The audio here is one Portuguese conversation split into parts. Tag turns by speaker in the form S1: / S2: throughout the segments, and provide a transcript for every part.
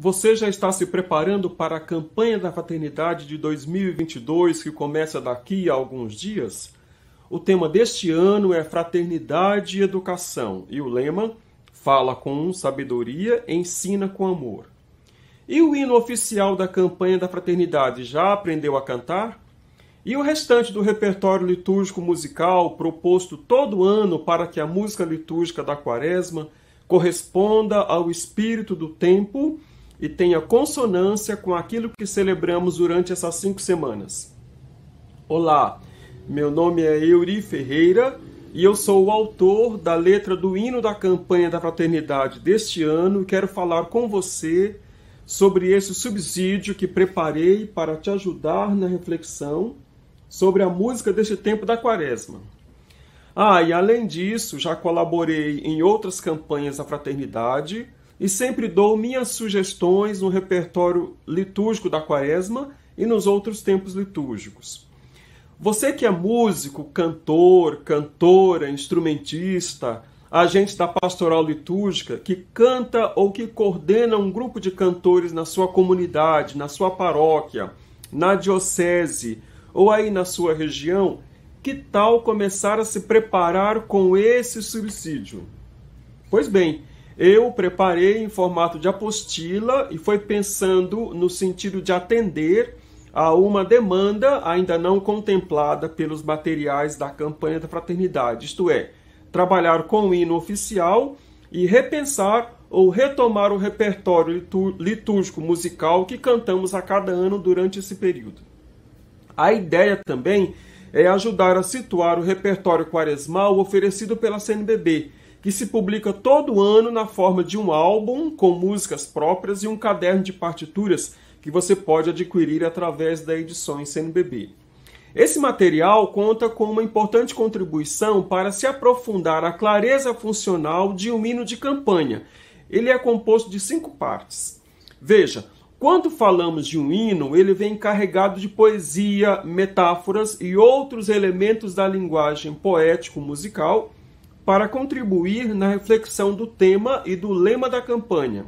S1: Você já está se preparando para a campanha da fraternidade de 2022 que começa daqui a alguns dias? O tema deste ano é Fraternidade e Educação e o lema Fala com sabedoria, ensina com amor. E o hino oficial da campanha da fraternidade já aprendeu a cantar? E o restante do repertório litúrgico musical proposto todo ano para que a música litúrgica da Quaresma corresponda ao espírito do tempo e tenha consonância com aquilo que celebramos durante essas cinco semanas. Olá, meu nome é Euri Ferreira e eu sou o autor da letra do hino da campanha da fraternidade deste ano e quero falar com você sobre esse subsídio que preparei para te ajudar na reflexão sobre a música deste tempo da quaresma. Ah, e além disso, já colaborei em outras campanhas da fraternidade e sempre dou minhas sugestões no repertório litúrgico da Quaresma e nos outros tempos litúrgicos. Você que é músico, cantor, cantora, instrumentista, agente da pastoral litúrgica, que canta ou que coordena um grupo de cantores na sua comunidade, na sua paróquia, na diocese ou aí na sua região, que tal começar a se preparar com esse subsídio? Pois bem, eu preparei em formato de apostila e foi pensando no sentido de atender a uma demanda ainda não contemplada pelos materiais da campanha da fraternidade, isto é, trabalhar com o hino oficial e repensar ou retomar o repertório litúrgico musical que cantamos a cada ano durante esse período. A ideia também é ajudar a situar o repertório quaresmal oferecido pela CNBB que se publica todo ano na forma de um álbum com músicas próprias e um caderno de partituras que você pode adquirir através da Edições CNBB. Esse material conta com uma importante contribuição para se aprofundar a clareza funcional de um hino de campanha. Ele é composto de cinco partes. Veja, quando falamos de um hino, ele vem carregado de poesia, metáforas e outros elementos da linguagem poético-musical para contribuir na reflexão do tema e do lema da campanha.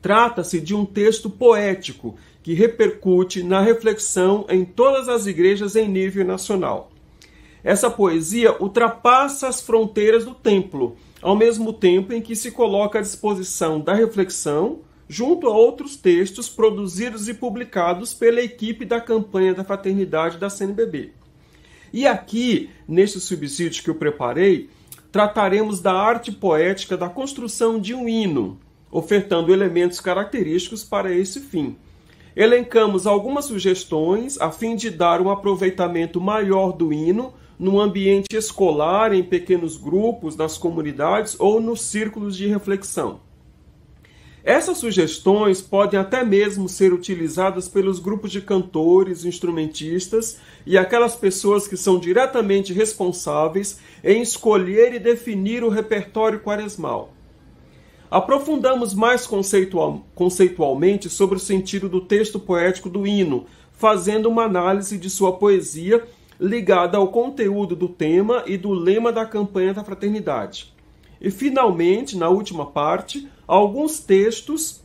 S1: Trata-se de um texto poético que repercute na reflexão em todas as igrejas em nível nacional. Essa poesia ultrapassa as fronteiras do templo, ao mesmo tempo em que se coloca à disposição da reflexão, junto a outros textos produzidos e publicados pela equipe da campanha da fraternidade da CNBB. E aqui, neste subsídio que eu preparei, trataremos da arte poética da construção de um hino, ofertando elementos característicos para esse fim. Elencamos algumas sugestões a fim de dar um aproveitamento maior do hino no ambiente escolar, em pequenos grupos, nas comunidades ou nos círculos de reflexão. Essas sugestões podem até mesmo ser utilizadas pelos grupos de cantores, instrumentistas e aquelas pessoas que são diretamente responsáveis em escolher e definir o repertório quaresmal. Aprofundamos mais conceitual, conceitualmente sobre o sentido do texto poético do hino, fazendo uma análise de sua poesia ligada ao conteúdo do tema e do lema da campanha da fraternidade. E finalmente, na última parte, alguns textos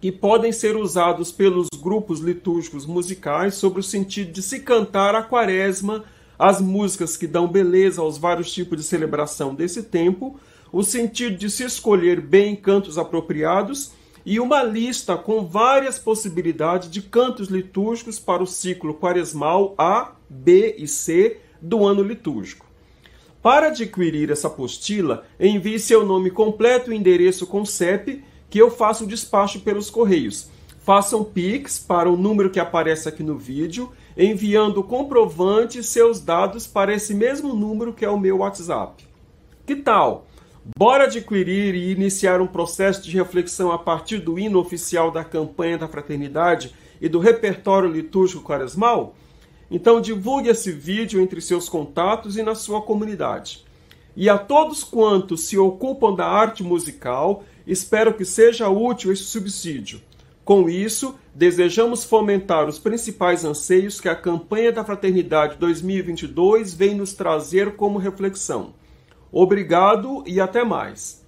S1: que podem ser usados pelos grupos litúrgicos musicais sobre o sentido de se cantar a quaresma, as músicas que dão beleza aos vários tipos de celebração desse tempo, o sentido de se escolher bem cantos apropriados e uma lista com várias possibilidades de cantos litúrgicos para o ciclo quaresmal A, B e C do ano litúrgico. Para adquirir essa apostila, envie seu nome completo e endereço com CEP, que eu faço o despacho pelos correios. Façam Pix para o número que aparece aqui no vídeo, enviando o comprovante e seus dados para esse mesmo número que é o meu WhatsApp. Que tal? Bora adquirir e iniciar um processo de reflexão a partir do hino oficial da campanha da fraternidade e do repertório litúrgico quaresmal? Então divulgue esse vídeo entre seus contatos e na sua comunidade. E a todos quantos se ocupam da arte musical, espero que seja útil esse subsídio. Com isso, desejamos fomentar os principais anseios que a campanha da Fraternidade 2022 vem nos trazer como reflexão. Obrigado e até mais.